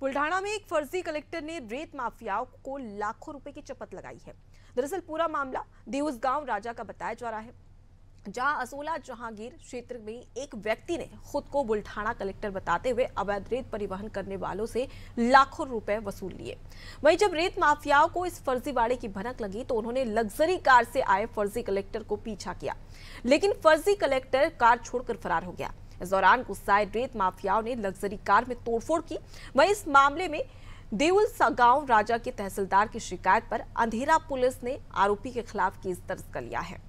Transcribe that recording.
बुल्ढाना में एक फर्जी कलेक्टर ने रेत माफियाओं को लाखों रुपए की चपत लगाई है दरअसल पूरा मामला देउस गांव राजा का बताया जा रहा है जहां असोला जहांगीर क्षेत्र में एक व्यक्ति ने खुद को बुल्ढाना कलेक्टर बताते हुए अवैध रेत परिवहन करने वालों से लाखों रुपए वसूल लिए वहीं जब रेत माफियाओं को इस फर्जीवाड़े की भनक लगी तो उन्होंने लग्जरी कार से आए फर्जी कलेक्टर को पीछा किया लेकिन फर्जी कलेक्टर कार छोड़कर फरार हो गया इस दौरान गुस्साए रेत माफियाओं ने लग्जरी कार में तोड़फोड़ की वहीं इस मामले में देउल गांव राजा के तहसीलदार की शिकायत पर अंधेरा पुलिस ने आरोपी के खिलाफ केस दर्ज कर लिया है